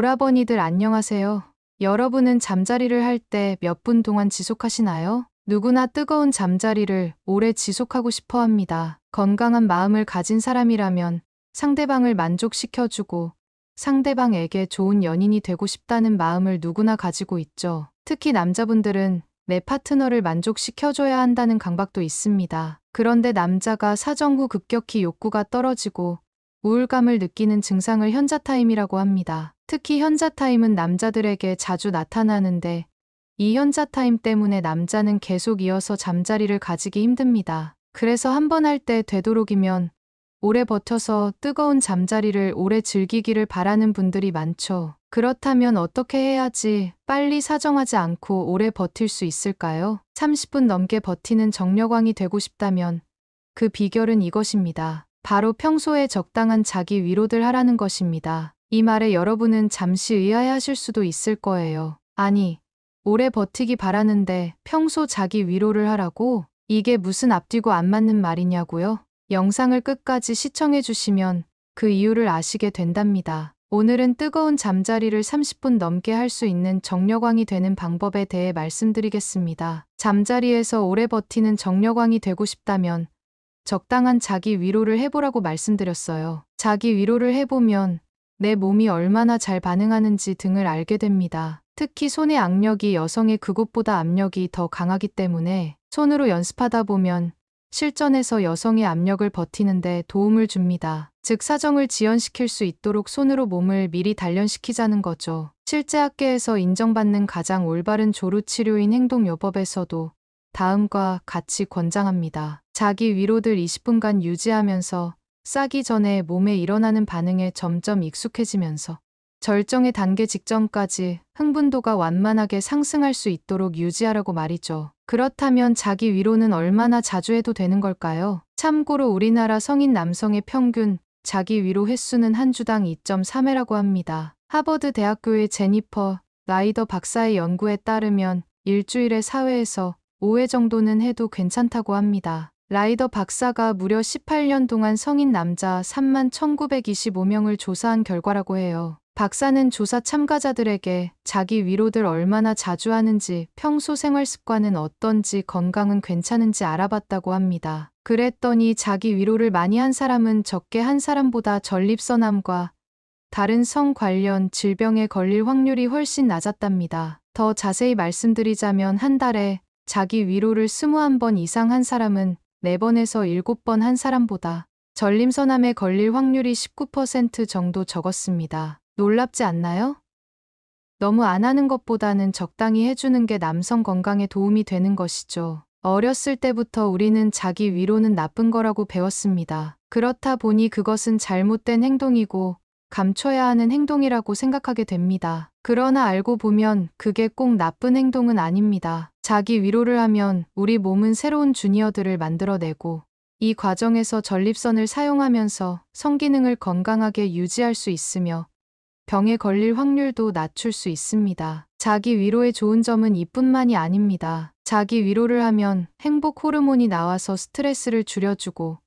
오라버니들 안녕하세요. 여러분은 잠자리를 할 때 몇 분 동안 지속하시나요? 누구나 뜨거운 잠자리를 오래 지속하고 싶어 합니다. 건강한 마음을 가진 사람이라면 상대방을 만족시켜주고 상대방에게 좋은 연인이 되고 싶다는 마음을 누구나 가지고 있죠. 특히 남자분들은 내 파트너를 만족시켜줘야 한다는 강박도 있습니다. 그런데 남자가 사정 후 급격히 욕구가 떨어지고 우울감을 느끼는 증상을 현자타임이라고 합니다. 특히 현자타임은 남자들에게 자주 나타나는데 이 현자타임 때문에 남자는 계속 이어서 잠자리를 가지기 힘듭니다. 그래서 한 번 할 때 되도록이면 오래 버텨서 뜨거운 잠자리를 오래 즐기기를 바라는 분들이 많죠. 그렇다면 어떻게 해야지 빨리 사정하지 않고 오래 버틸 수 있을까요? 30분 넘게 버티는 정력왕이 되고 싶다면 그 비결은 이것입니다. 바로 평소에 적당한 자기 위로들 하라는 것입니다. 이 말에 여러분은 잠시 의아해하실 수도 있을 거예요. 아니, 오래 버티기 바라는데 평소 자기 위로를 하라고? 이게 무슨 앞뒤고 안 맞는 말이냐고요? 영상을 끝까지 시청해 주시면 그 이유를 아시게 된답니다. 오늘은 뜨거운 잠자리를 30분 넘게 할 수 있는 정력왕이 되는 방법에 대해 말씀드리겠습니다. 잠자리에서 오래 버티는 정력왕이 되고 싶다면 적당한 자기 위로를 해보라고 말씀드렸어요. 자기 위로를 해보면 내 몸이 얼마나 잘 반응하는지 등을 알게 됩니다. 특히 손의 악력이 여성의 그곳보다 압력이 더 강하기 때문에 손으로 연습하다 보면 실전에서 여성의 압력을 버티는데 도움을 줍니다. 즉 사정을 지연시킬 수 있도록 손으로 몸을 미리 단련시키자는 거죠. 실제 학계에서 인정받는 가장 올바른 조루치료인 행동요법에서도 다음과 같이 권장합니다. 자기 위로들 20분간 유지하면서 싸기 전에 몸에 일어나는 반응에 점점 익숙해지면서 절정의 단계 직전까지 흥분도가 완만하게 상승할 수 있도록 유지하라고 말이죠. 그렇다면 자기 위로는 얼마나 자주 해도 되는 걸까요? 참고로 우리나라 성인 남성의 평균 자기 위로 횟수는 한 주당 2.3회라고 합니다. 하버드 대학교의 제니퍼 라이더 박사의 연구에 따르면 일주일에 4회에서 5회 정도는 해도 괜찮다고 합니다. 라이더 박사가 무려 18년 동안 성인 남자 3만 1925명을 조사한 결과라고 해요. 박사는 조사 참가자들에게 자기 위로들 얼마나 자주 하는지, 평소 생활 습관은 어떤지, 건강은 괜찮은지 알아봤다고 합니다. 그랬더니 자기 위로를 많이 한 사람은 적게 한 사람보다 전립선암과 다른 성 관련 질병에 걸릴 확률이 훨씬 낮았답니다. 더 자세히 말씀드리자면 한 달에 자기 위로를 21번 이상 한 사람은 4번에서 7번 한 사람보다 전림선암에 걸릴 확률이 19% 정도 적었습니다. 놀랍지 않나요? 너무 안 하는 것보다는 적당히 해주는 게 남성 건강에 도움이 되는 것이죠. 어렸을 때부터 우리는 자기 위로는 나쁜 거라고 배웠습니다. 그렇다 보니 그것은 잘못된 행동이고 감춰야 하는 행동이라고 생각하게 됩니다. 그러나 알고 보면 그게 꼭 나쁜 행동은 아닙니다. 자기 위로를 하면 우리 몸은 새로운 주니어들을 만들어내고 이 과정에서 전립선을 사용하면서 성기능을 건강하게 유지할 수 있으며 병에 걸릴 확률도 낮출 수 있습니다. 자기 위로의 좋은 점은 이뿐만이 아닙니다. 자기 위로를 하면 행복 호르몬이 나와서 스트레스를 줄여주고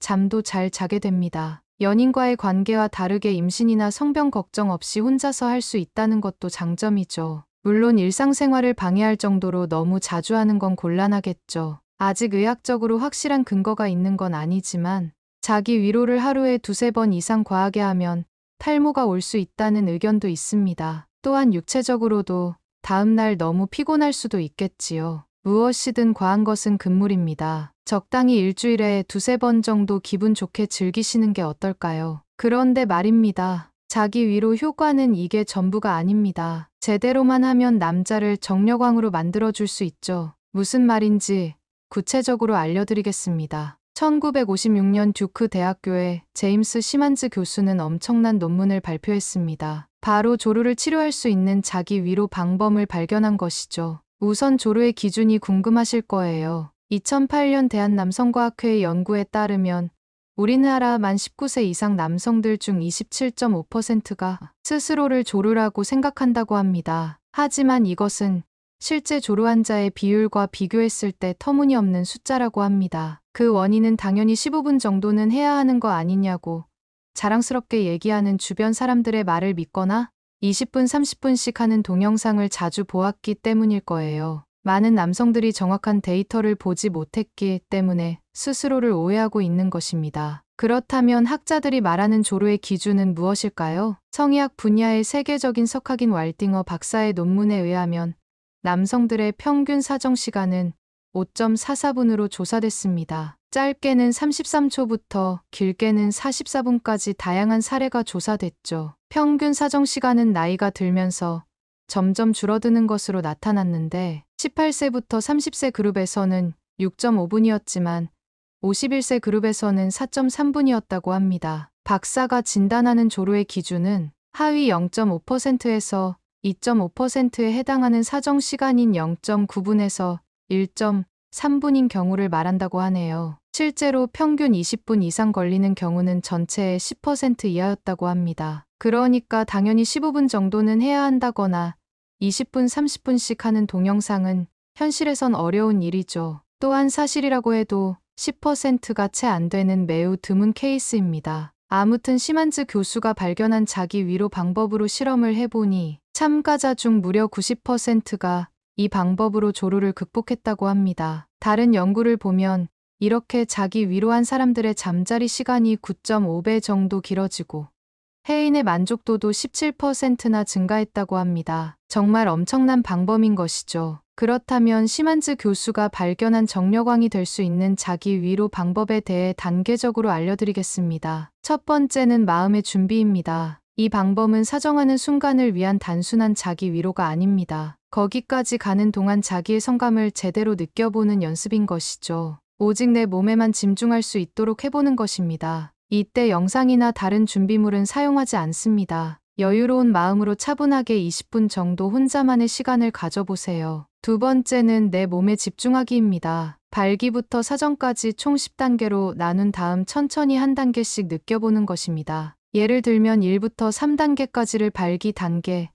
잠도 잘 자게 됩니다. 연인과의 관계와 다르게 임신이나 성병 걱정 없이 혼자서 할 수 있다는 것도 장점이죠. 물론 일상생활을 방해할 정도로 너무 자주 하는 건 곤란하겠죠. 아직 의학적으로 확실한 근거가 있는 건 아니지만 자기 위로를 하루에 두세 번 이상 과하게 하면 탈모가 올 수 있다는 의견도 있습니다. 또한 육체적으로도 다음날 너무 피곤할 수도 있겠지요. 무엇이든 과한 것은 금물입니다. 적당히 일주일에 두세 번 정도 기분 좋게 즐기시는 게 어떨까요? 그런데 말입니다. 자기 위로 효과는 이게 전부가 아닙니다. 제대로만 하면 남자를 정력왕으로 만들어줄 수 있죠. 무슨 말인지 구체적으로 알려드리겠습니다. 1956년 듀크 대학교의 제임스 시만즈 교수는 엄청난 논문을 발표했습니다. 바로 조루를 치료할 수 있는 자기 위로 방법을 발견한 것이죠. 우선 조류의 기준이 궁금하실 거예요. 2008년 대한남성과학회 의 연구에 따르면 우리나라 만 19세 이상 남성들 중 27.5%가 스스로를 조류라고 생각한다고 합니다. 하지만 이것은 실제 조류 환자의 비율과 비교했을 때 터무니없는 숫자라고 합니다. 그 원인은 당연히 15분 정도는 해야 하는 거 아니냐고 자랑스럽게 얘기하는 주변 사람들의 말을 믿거나 20분, 30분씩 하는 동영상을 자주 보았기 때문일 거예요. 많은 남성들이 정확한 데이터를 보지 못했기 때문에 스스로를 오해하고 있는 것입니다. 그렇다면 학자들이 말하는 조로의 기준은 무엇일까요? 성의학 분야의 세계적인 석학인 왈딩어 박사의 논문에 의하면 남성들의 평균 사정 시간은 5.44분으로 조사됐습니다. 짧게는 33초부터 길게는 44분까지 다양한 사례가 조사됐죠. 평균 사정 시간은 나이가 들면서 점점 줄어드는 것으로 나타났는데 18세부터 30세 그룹에서는 6.5분이었지만 51세 그룹에서는 4.3분이었다고 합니다. 박사가 진단하는 조로의 기준은 하위 0.5%에서 2.5%에 해당하는 사정 시간인 0.9분에서 1.3분인 경우를 말한다고 하네요. 실제로 평균 20분 이상 걸리는 경우는 전체의 10% 이하였다고 합니다. 그러니까 당연히 15분 정도는 해야 한다거나 20분, 30분씩 하는 동영상은 현실에선 어려운 일이죠. 또한 사실이라고 해도 10%가 채 안 되는 매우 드문 케이스입니다. 아무튼 시만즈 교수가 발견한 자기 위로 방법으로 실험을 해보니 참가자 중 무려 90%가 이 방법으로 조로를 극복했다고 합니다. 다른 연구를 보면 이렇게 자기 위로한 사람들의 잠자리 시간이 9.5배 정도 길어지고 해인의 만족도도 17%나 증가했다고 합니다. 정말 엄청난 방범인 것이죠. 그렇다면 시만즈 교수가 발견한 정력왕이 될 수 있는 자기 위로 방법에 대해 단계적으로 알려드리겠습니다. 첫 번째는 마음의 준비입니다. 이 방법은 사정하는 순간을 위한 단순한 자기 위로가 아닙니다. 거기까지 가는 동안 자기의 성감을 제대로 느껴보는 연습인 것이죠. 오직 내 몸에만 집중할 수 있도록 해보는 것입니다. 이때 영상이나 다른 준비물은 사용하지 않습니다. 여유로운 마음으로 차분하게 20분 정도 혼자만의 시간을 가져보세요. 두 번째는 내 몸에 집중하기입니다. 발기부터 사정까지 총 10단계로 나눈 다음 천천히 한 단계씩 느껴보는 것입니다. 예를 들면 1부터 3단계까지를 발기 단계,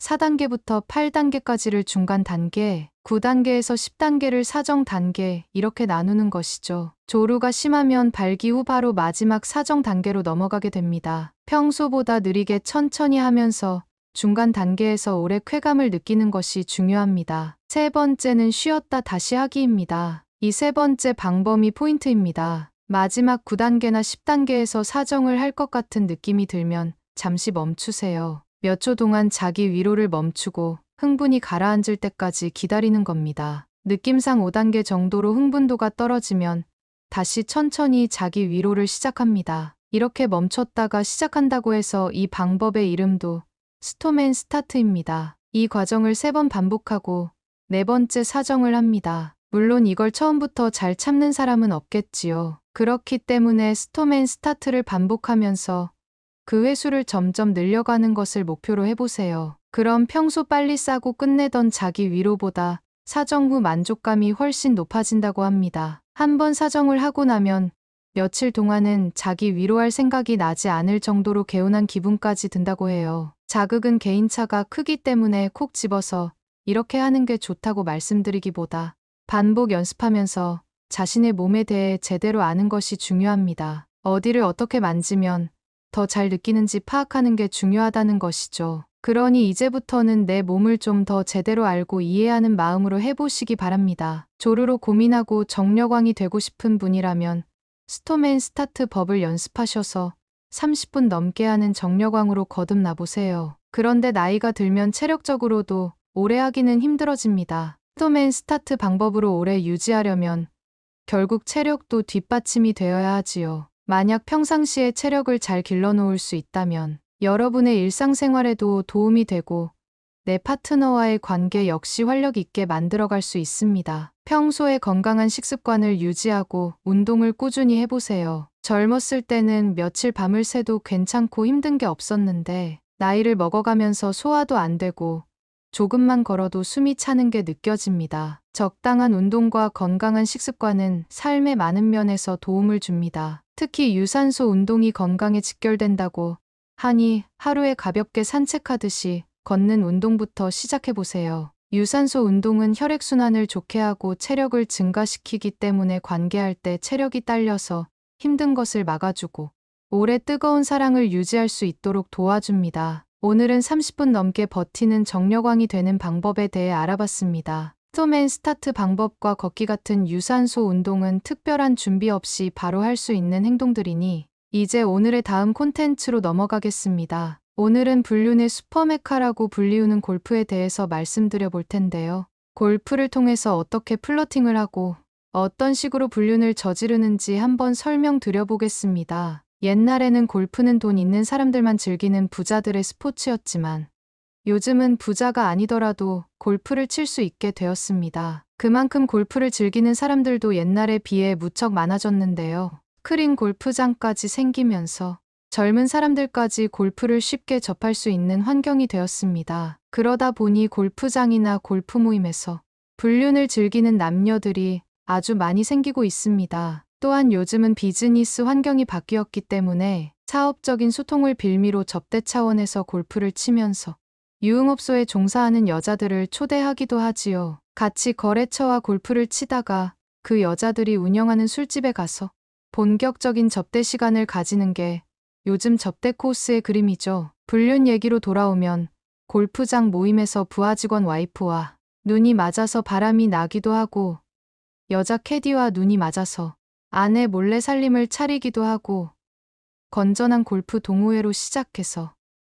4단계부터 8단계까지를 중간 단계, 9단계에서 10단계를 사정 단계 이렇게 나누는 것이죠. 조루가 심하면 발기 후 바로 마지막 사정 단계로 넘어가게 됩니다. 평소보다 느리게 천천히 하면서 중간 단계에서 오래 쾌감을 느끼는 것이 중요합니다. 세 번째는 쉬었다 다시 하기입니다. 이 세 번째 방법이 포인트입니다. 마지막 9단계나 10단계에서 사정을 할 것 같은 느낌이 들면 잠시 멈추세요. 몇 초 동안 자기 위로를 멈추고 흥분이 가라앉을 때까지 기다리는 겁니다. 느낌상 5단계 정도로 흥분도가 떨어지면 다시 천천히 자기 위로를 시작합니다. 이렇게 멈췄다가 시작한다고 해서 이 방법의 이름도 스톰앤 스타트입니다. 이 과정을 세 번 반복하고 네 번째 사정을 합니다. 물론 이걸 처음부터 잘 참는 사람은 없겠지요. 그렇기 때문에 스톰앤 스타트를 반복하면서 그 회수를 점점 늘려가는 것을 목표로 해보세요. 그럼 평소 빨리 싸고 끝내던 자기 위로보다 사정 후 만족감이 훨씬 높아진다고 합니다. 한 번 사정을 하고 나면 며칠 동안은 자기 위로할 생각이 나지 않을 정도로 개운한 기분까지 든다고 해요. 자극은 개인차가 크기 때문에 콕 집어서 이렇게 하는 게 좋다고 말씀드리기보다 반복 연습하면서 자신의 몸에 대해 제대로 아는 것이 중요합니다. 어디를 어떻게 만지면 더 잘 느끼는지 파악하는 게 중요하다는 것이죠. 그러니 이제부터는 내 몸을 좀 더 제대로 알고 이해하는 마음으로 해보시기 바랍니다. 조르로 고민하고 정력왕이 되고 싶은 분이라면 스톰앤 스타트 법을 연습하셔서 30분 넘게 하는 정력왕으로 거듭나 보세요. 그런데 나이가 들면 체력적으로도 오래 하기는 힘들어집니다. 스톰앤 스타트 방법으로 오래 유지하려면 결국 체력도 뒷받침이 되어야 하지요. 만약 평상시에 체력을 잘 길러놓을 수 있다면 여러분의 일상생활에도 도움이 되고 내 파트너와의 관계 역시 활력 있게 만들어갈 수 있습니다. 평소에 건강한 식습관을 유지하고 운동을 꾸준히 해보세요. 젊었을 때는 며칠 밤을 새도 괜찮고 힘든 게 없었는데 나이를 먹어가면서 소화도 안 되고 조금만 걸어도 숨이 차는 게 느껴집니다. 적당한 운동과 건강한 식습관은 삶의 많은 면에서 도움을 줍니다. 특히 유산소 운동이 건강에 직결된다고 하니 하루에 가볍게 산책하듯이 걷는 운동부터 시작해보세요. 유산소 운동은 혈액순환을 좋게 하고 체력을 증가시키기 때문에 관계할 때 체력이 딸려서 힘든 것을 막아주고 오래 뜨거운 사랑을 유지할 수 있도록 도와줍니다. 오늘은 30분 넘게 버티는 정력왕이 되는 방법에 대해 알아봤습니다. 투맨 스타트 방법과 걷기 같은 유산소 운동은 특별한 준비 없이 바로 할 수 있는 행동들이니 이제 오늘의 다음 콘텐츠로 넘어가겠습니다. 오늘은 불륜의 슈퍼메카라고 불리우는 골프에 대해서 말씀드려 볼 텐데요. 골프를 통해서 어떻게 플러팅을 하고 어떤 식으로 불륜을 저지르는지 한번 설명드려 보겠습니다. 옛날에는 골프는 돈 있는 사람들만 즐기는 부자들의 스포츠였지만 요즘은 부자가 아니더라도 골프를 칠 수 있게 되었습니다. 그만큼 골프를 즐기는 사람들도 옛날에 비해 무척 많아졌는데요. 스크린 골프장까지 생기면서 젊은 사람들까지 골프를 쉽게 접할 수 있는 환경이 되었습니다. 그러다 보니 골프장이나 골프 모임에서 불륜을 즐기는 남녀들이 아주 많이 생기고 있습니다. 또한 요즘은 비즈니스 환경이 바뀌었기 때문에 사업적인 소통을 빌미로 접대 차원에서 골프를 치면서 유흥업소에 종사하는 여자들을 초대하기도 하지요. 같이 거래처와 골프를 치다가 그 여자들이 운영하는 술집에 가서 본격적인 접대 시간을 가지는 게 요즘 접대 코스의 그림이죠. 불륜 얘기로 돌아오면 골프장 모임에서 부하 직원 와이프와 눈이 맞아서 바람이 나기도 하고 여자 캐디와 눈이 맞아서 아내 몰래 살림을 차리기도 하고 건전한 골프 동호회로 시작해서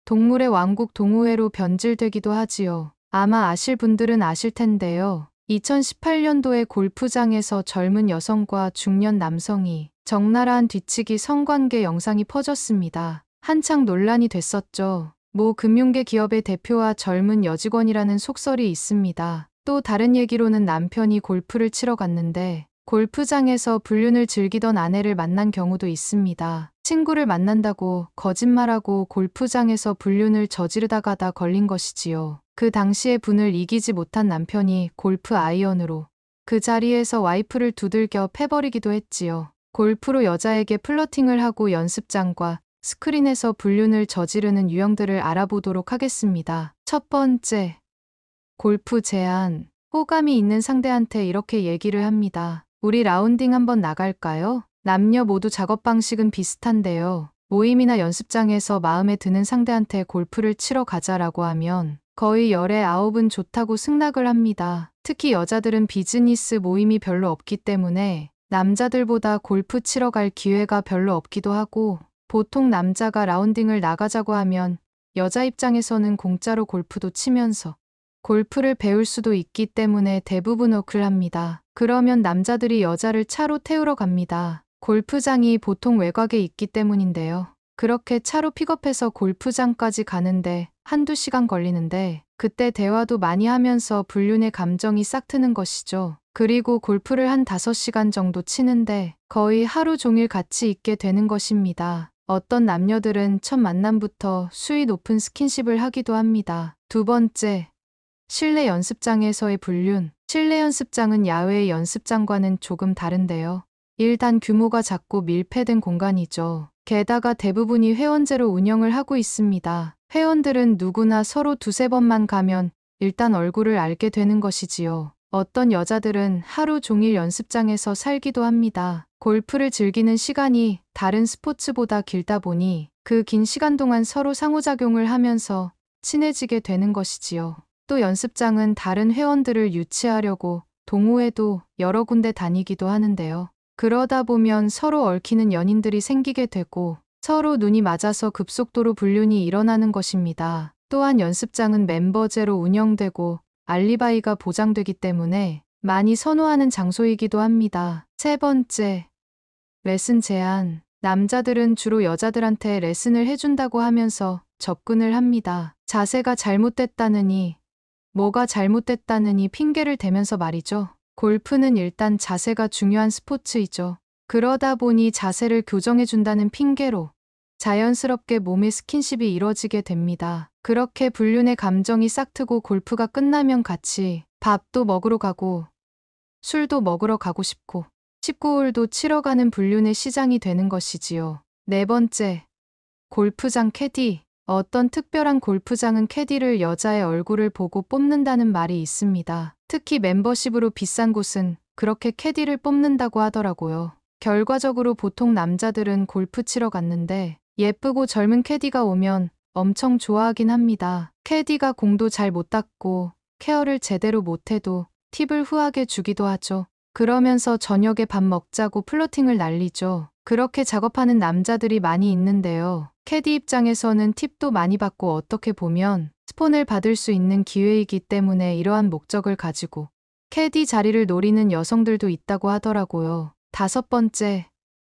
동물의 왕국 동호회로 변질되기도 하지요. 아마 아실 분들은 아실 텐데요. 2018년도에 골프장에서 젊은 여성과 중년 남성이 적나라한 뒤치기 성관계 영상이 퍼졌습니다. 한창 논란이 됐었죠. 모 금융계 기업의 대표와 젊은 여직원이라는 속설이 있습니다. 또 다른 얘기로는 남편이 골프를 치러 갔는데 골프장에서 불륜을 즐기던 아내를 만난 경우도 있습니다. 친구를 만난다고 거짓말하고 골프장에서 불륜을 저지르다가다 걸린 것이지요. 그당시에 분을 이기지 못한 남편이 골프 아이언으로 그 자리에서 와이프를 두들겨 패버리기도 했지요. 골프로 여자에게 플러팅을 하고 연습장과 스크린에서 불륜을 저지르는 유형들을 알아보도록 하겠습니다. 첫 번째, 골프 제안. 호감이 있는 상대한테 이렇게 얘기를 합니다. 우리 라운딩 한번 나갈까요? 남녀 모두 작업 방식은 비슷한데요. 모임이나 연습장에서 마음에 드는 상대한테 골프를 치러 가자라고 하면 거의 열의 아홉은 좋다고 승낙을 합니다. 특히 여자들은 비즈니스 모임이 별로 없기 때문에 남자들보다 골프 치러 갈 기회가 별로 없기도 하고 보통 남자가 라운딩을 나가자고 하면 여자 입장에서는 공짜로 골프도 치면서 골프를 배울 수도 있기 때문에 대부분 어크 합니다. 그러면 남자들이 여자를 차로 태우러 갑니다. 골프장이 보통 외곽에 있기 때문인데요. 그렇게 차로 픽업해서 골프장까지 가는데 한두 시간 걸리는데 그때 대화도 많이 하면서 불륜의 감정이 싹 트는 것이죠. 그리고 골프를 한 5시간 정도 치는데 거의 하루 종일 같이 있게 되는 것입니다. 어떤 남녀들은 첫 만남부터 수위 높은 스킨십을 하기도 합니다. 두 번째, 실내 연습장에서의 불륜. 실내 연습장은 야외의 연습장과는 조금 다른데요. 일단 규모가 작고 밀폐된 공간이죠. 게다가 대부분이 회원제로 운영을 하고 있습니다. 회원들은 누구나 서로 두세 번만 가면 일단 얼굴을 알게 되는 것이지요. 어떤 여자들은 하루 종일 연습장에서 살기도 합니다. 골프를 즐기는 시간이 다른 스포츠보다 길다 보니 그 긴 시간 동안 서로 상호작용을 하면서 친해지게 되는 것이지요. 또 연습장은 다른 회원들을 유치하려고 동호회도 여러 군데 다니기도 하는데요. 그러다 보면 서로 얽히는 연인들이 생기게 되고 서로 눈이 맞아서 급속도로 불륜이 일어나는 것입니다. 또한 연습장은 멤버제로 운영되고 알리바이가 보장되기 때문에 많이 선호하는 장소이기도 합니다. 세 번째, 레슨 제한. 남자들은 주로 여자들한테 레슨을 해준다고 하면서 접근을 합니다. 자세가 잘못됐다느니, 뭐가 잘못됐다느니 핑계를 대면서 말이죠. 골프는 일단 자세가 중요한 스포츠이죠. 그러다 보니 자세를 교정해준다는 핑계로 자연스럽게 몸의 스킨십이 이뤄지게 됩니다. 그렇게 불륜의 감정이 싹트고 골프가 끝나면 같이 밥도 먹으러 가고 술도 먹으러 가고 싶고 19홀도 치러 가는 불륜의 시장이 되는 것이지요. 네 번째, 골프장 캐디. 어떤 특별한 골프장은 캐디를 여자의 얼굴을 보고 뽑는다는 말이 있습니다. 특히 멤버십으로 비싼 곳은 그렇게 캐디를 뽑는다고 하더라고요. 결과적으로 보통 남자들은 골프 치러 갔는데 예쁘고 젊은 캐디가 오면 엄청 좋아하긴 합니다. 캐디가 공도 잘 못 닦고 케어를 제대로 못해도 팁을 후하게 주기도 하죠. 그러면서 저녁에 밥 먹자고 플로팅을 날리죠. 그렇게 작업하는 남자들이 많이 있는데요. 캐디 입장에서는 팁도 많이 받고 어떻게 보면 스폰을 받을 수 있는 기회이기 때문에 이러한 목적을 가지고 캐디 자리를 노리는 여성들도 있다고 하더라고요. 다섯 번째,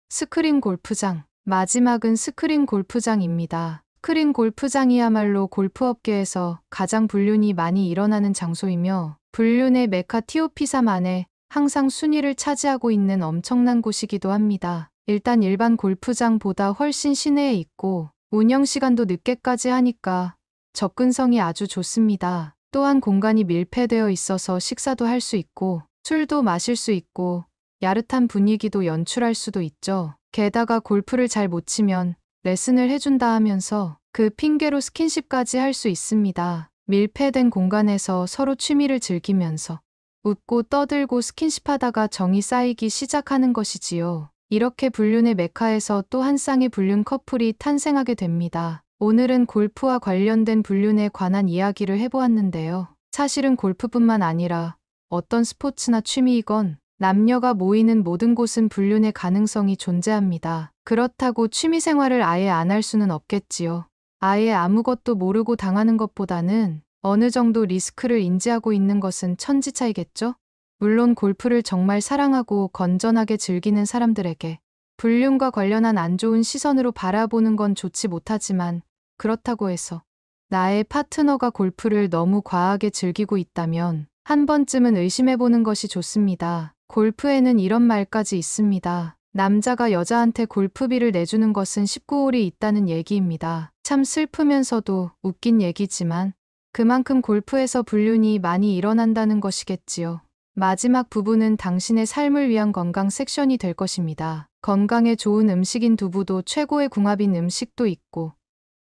스크린 골프장. 마지막은 스크린 골프장입니다. 스크린 골프장이야말로 골프업계에서 가장 불륜이 많이 일어나는 장소이며 불륜의 메카 티오피삼 안에 항상 순위를 차지하고 있는 엄청난 곳이기도 합니다. 일단 일반 골프장보다 훨씬 시내에 있고 운영시간도 늦게까지 하니까 접근성이 아주 좋습니다. 또한 공간이 밀폐되어 있어서 식사도 할 수 있고 술도 마실 수 있고 야릇한 분위기도 연출할 수도 있죠. 게다가 골프를 잘 못 치면 레슨을 해준다 하면서 그 핑계로 스킨십까지 할 수 있습니다. 밀폐된 공간에서 서로 취미를 즐기면서 웃고 떠들고 스킨십하다가 정이 쌓이기 시작하는 것이지요. 이렇게 불륜의 메카에서 또 한 쌍의 불륜 커플이 탄생하게 됩니다. 오늘은 골프와 관련된 불륜에 관한 이야기를 해보았는데요. 사실은 골프뿐만 아니라 어떤 스포츠나 취미이건 남녀가 모이는 모든 곳은 불륜의 가능성이 존재합니다. 그렇다고 취미생활을 아예 안 할 수는 없겠지요. 아예 아무것도 모르고 당하는 것보다는 어느 정도 리스크를 인지하고 있는 것은 천지 차이겠죠? 물론 골프를 정말 사랑하고 건전하게 즐기는 사람들에게 불륜과 관련한 안 좋은 시선으로 바라보는 건 좋지 못하지만 그렇다고 해서 나의 파트너가 골프를 너무 과하게 즐기고 있다면 한 번쯤은 의심해보는 것이 좋습니다. 골프에는 이런 말까지 있습니다. 남자가 여자한테 골프비를 내주는 것은 19홀이 있다는 얘기입니다. 참 슬프면서도 웃긴 얘기지만 그만큼 골프에서 불륜이 많이 일어난다는 것이겠지요. 마지막 부분은 당신의 삶을 위한 건강 섹션이 될 것입니다. 건강에 좋은 음식인 두부도 최고의 궁합인 음식도 있고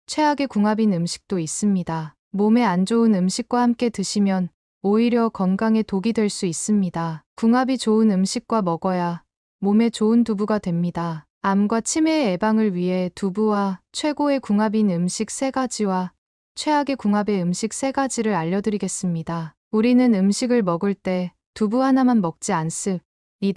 최악의 궁합인 음식도 있습니다. 몸에 안 좋은 음식과 함께 드시면 오히려 건강에 독이 될 수 있습니다. 궁합이 좋은 음식과 먹어야 몸에 좋은 두부가 됩니다. 암과 치매 예방을 위해 두부와 최고의 궁합인 음식 3가지와 최악의 궁합의 음식 3가지를 알려드리겠습니다. 우리는 음식을 먹을 때 두부 하나만 먹지 않습니다.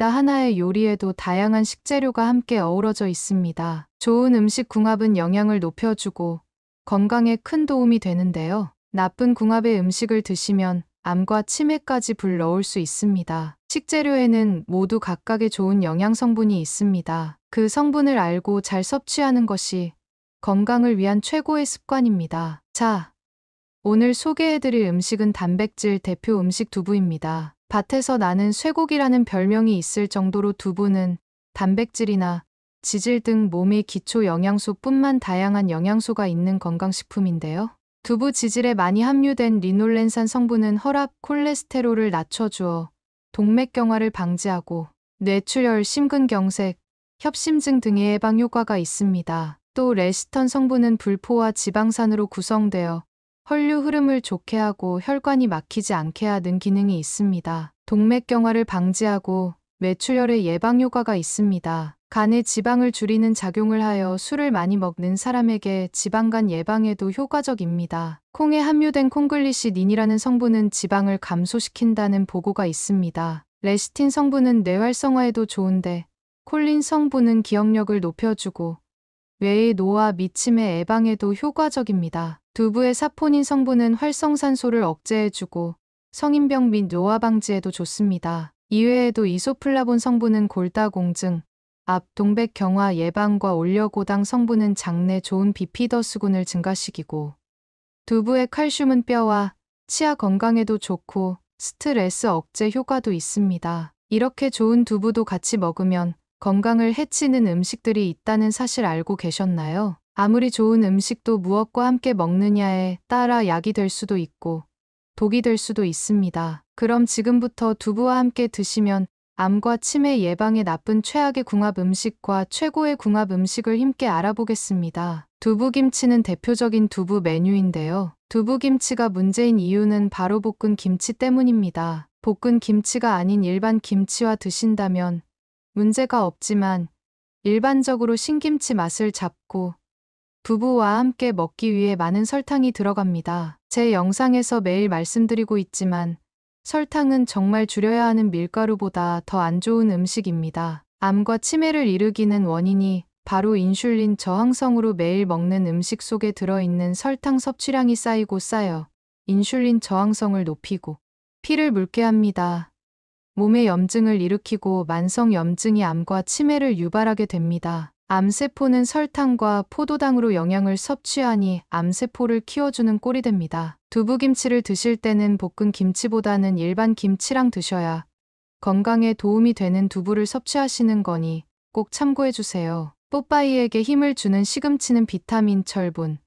하나의 요리에도 다양한 식재료가 함께 어우러져 있습니다. 좋은 음식 궁합은 영양을 높여주고 건강에 큰 도움이 되는데요. 나쁜 궁합의 음식을 드시면 암과 치매까지 불러올 수 있습니다. 식재료에는 모두 각각의 좋은 영양 성분이 있습니다. 그 성분을 알고 잘 섭취하는 것이 건강을 위한 최고의 습관입니다. 자, 오늘 소개해드릴 음식은 단백질 대표 음식 두부입니다. 밭에서 나는 쇠고기라는 별명이 있을 정도로 두부는 단백질이나 지질 등 몸의 기초 영양소뿐만 다양한 영양소가 있는 건강식품인데요. 두부 지질에 많이 함유된 리놀렌산 성분은 혈압, 콜레스테롤을 낮춰주어 동맥경화를 방지하고 뇌출혈, 심근경색, 협심증 등의 예방 효과가 있습니다. 또 레시턴 성분은 불포와 지방산으로 구성되어 혈류 흐름을 좋게 하고 혈관이 막히지 않게 하는 기능이 있습니다. 동맥경화를 방지하고 뇌출혈의 예방 효과가 있습니다. 간에 지방을 줄이는 작용을 하여 술을 많이 먹는 사람에게 지방간 예방에도 효과적입니다. 콩에 함유된 콩글리시닌이라는 성분은 지방을 감소시킨다는 보고가 있습니다. 레시틴 성분은 뇌활성화에도 좋은데 콜린 성분은 기억력을 높여주고 뇌의 노화 미침의 예방에도 효과적입니다. 두부의 사포닌 성분은 활성산소를 억제해주고 성인병 및 노화 방지에도 좋습니다. 이외에도 이소플라본 성분은 골다공증, 앞 동백 경화 예방과 올려고당 성분은 장내 좋은 비피더스군을 증가시키고 두부의 칼슘은 뼈와 치아 건강에도 좋고 스트레스 억제 효과도 있습니다. 이렇게 좋은 두부도 같이 먹으면 건강을 해치는 음식들이 있다는 사실 알고 계셨나요? 아무리 좋은 음식도 무엇과 함께 먹느냐에 따라 약이 될 수도 있고 독이 될 수도 있습니다. 그럼 지금부터 두부와 함께 드시면 암과 치매 예방에 나쁜 최악의 궁합 음식과 최고의 궁합 음식을 함께 알아보겠습니다. 두부김치는 대표적인 두부 메뉴인데요. 두부김치가 문제인 이유는 바로 볶은 김치 때문입니다. 볶은 김치가 아닌 일반 김치와 드신다면 문제가 없지만 일반적으로 신김치 맛을 잡고 두부와 함께 먹기 위해 많은 설탕이 들어갑니다. 제 영상에서 매일 말씀드리고 있지만 설탕은 정말 줄여야 하는 밀가루보다 더 안 좋은 음식입니다. 암과 치매를 이르기는 원인이 바로 인슐린 저항성으로 매일 먹는 음식 속에 들어있는 설탕 섭취량이 쌓이고 쌓여 인슐린 저항성을 높이고 피를 묽게 합니다. 몸에 염증을 일으키고 만성 염증이 암과 치매를 유발하게 됩니다. 암세포는 설탕과 포도당으로 영양을 섭취하니 암세포를 키워주는 꼴이 됩니다. 두부김치를 드실 때는 볶은 김치보다는 일반 김치랑 드셔야 건강에 도움이 되는 두부를 섭취하시는 거니 꼭 참고해주세요. 뽀빠이에게 힘을 주는 시금치는 비타민, 철분,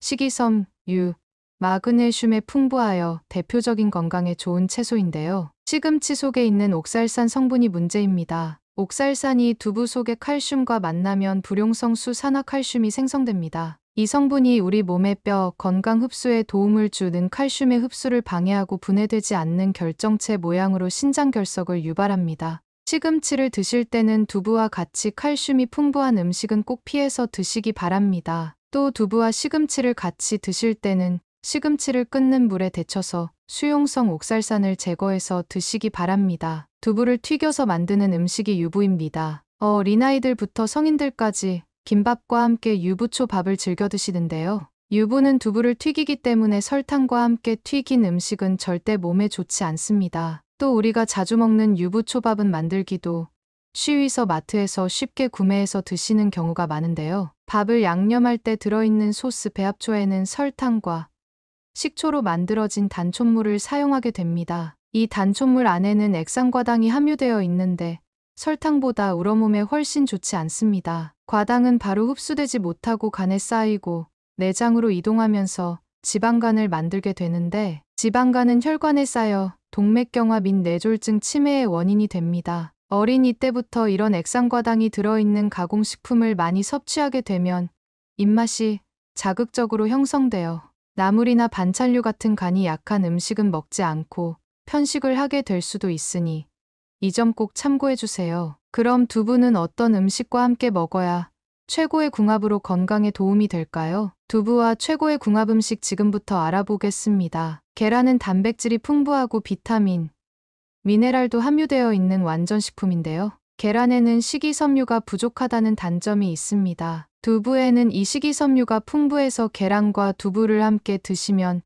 식이섬, 유, 마그네슘에 풍부하여 대표적인 건강에 좋은 채소인데요. 시금치 속에 있는 옥살산 성분이 문제입니다. 옥살산이 두부 속의 칼슘과 만나면 불용성수 산화칼슘이 생성됩니다. 이 성분이 우리 몸의 뼈, 건강 흡수에 도움을 주는 칼슘의 흡수를 방해하고 분해되지 않는 결정체 모양으로 신장결석을 유발합니다. 시금치를 드실 때는 두부와 같이 칼슘이 풍부한 음식은 꼭 피해서 드시기 바랍니다. 또 두부와 시금치를 같이 드실 때는 시금치를 끊는 물에 데쳐서 수용성 옥살산을 제거해서 드시기 바랍니다. 두부를 튀겨서 만드는 음식이 유부입니다. 어린아이들부터 성인들까지 김밥과 함께 유부초 밥을 즐겨 드시는데요. 유부는 두부를 튀기기 때문에 설탕과 함께 튀긴 음식은 절대 몸에 좋지 않습니다. 또 우리가 자주 먹는 유부초밥은 만들기도 쉬위서 마트에서 쉽게 구매해서 드시는 경우가 많은데요. 밥을 양념할 때 들어있는 소스 배합초에는 설탕과 식초로 만들어진 단촛물을 사용하게 됩니다. 이 단촛물 안에는 액상과당이 함유되어 있는데 설탕보다 우러몸에 훨씬 좋지 않습니다. 과당은 바로 흡수되지 못하고 간에 쌓이고 내장으로 이동하면서 지방간을 만들게 되는데 지방간은 혈관에 쌓여 동맥경화 및뇌졸증 치매의 원인이 됩니다. 어린이 때부터 이런 액상과당이 들어있는 가공식품을 많이 섭취하게 되면 입맛이 자극적으로 형성되어 나물이나 반찬류 같은 간이 약한 음식은 먹지 않고 편식을 하게 될 수도 있으니 이 점 꼭 참고해 주세요. 그럼 두부는 어떤 음식과 함께 먹어야 최고의 궁합으로 건강에 도움이 될까요? 두부와 최고의 궁합 음식 지금부터 알아보겠습니다. 계란은 단백질이 풍부하고 비타민, 미네랄도 함유되어 있는 완전식품인데요. 계란에는 식이섬유가 부족하다는 단점이 있습니다. 두부에는 이식이섬유가 풍부해서 계란과 두부를 함께 드시면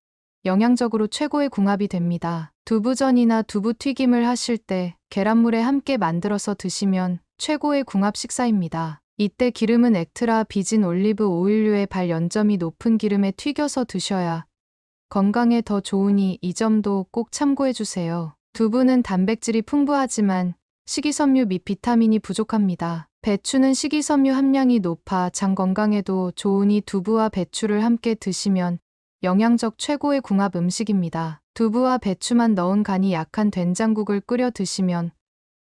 영양적으로 최고의 궁합이 됩니다. 두부전이나 두부튀김을 하실 때 계란물에 함께 만들어서 드시면 최고의 궁합 식사입니다. 이때 기름은 액트라 비진 올리브 오일류의 발연점이 높은 기름에 튀겨서 드셔야 건강에 더 좋으니 이 점도 꼭 참고해주세요. 두부는 단백질이 풍부하지만 식이섬유 및 비타민이 부족합니다. 배추는 식이섬유 함량이 높아 장 건강에도 좋으니 두부와 배추를 함께 드시면 영양적 최고의 궁합 음식입니다. 두부와 배추만 넣은 간이 약한 된장국을 끓여 드시면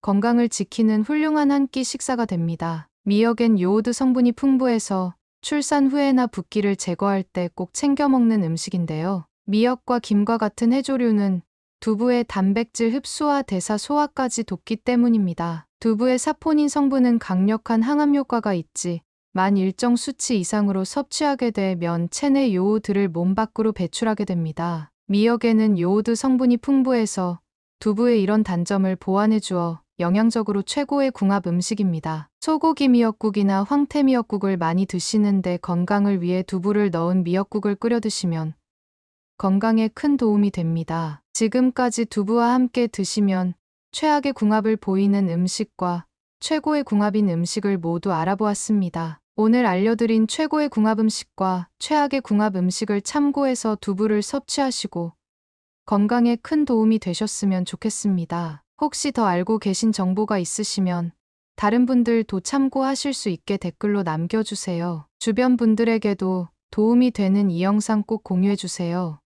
건강을 지키는 훌륭한 한 끼 식사가 됩니다. 미역엔 요오드 성분이 풍부해서 출산 후에나 붓기를 제거할 때 꼭 챙겨 먹는 음식인데요. 미역과 김과 같은 해조류는 두부의 단백질 흡수와 대사 소화까지 돕기 때문입니다. 두부의 사포닌 성분은 강력한 항암 효과가 있지 만 일정 수치 이상으로 섭취하게 되면 체내 요오드를 몸 밖으로 배출하게 됩니다. 미역에는 요오드 성분이 풍부해서 두부의 이런 단점을 보완해 주어 영양적으로 최고의 궁합 음식입니다. 소고기 미역국이나 황태 미역국을 많이 드시는데 건강을 위해 두부를 넣은 미역국을 끓여 드시면 건강에 큰 도움이 됩니다. 지금까지 두부와 함께 드시면 최악의 궁합을 보이는 음식과 최고의 궁합인 음식을 모두 알아보았습니다. 오늘 알려드린 최고의 궁합 음식과 최악의 궁합 음식을 참고해서 두부를 섭취하시고 건강에 큰 도움이 되셨으면 좋겠습니다. 혹시 더 알고 계신 정보가 있으시면 다른 분들도 참고하실 수 있게 댓글로 남겨주세요. 주변 분들에게도 도움이 되는 이 영상 꼭 공유해주세요.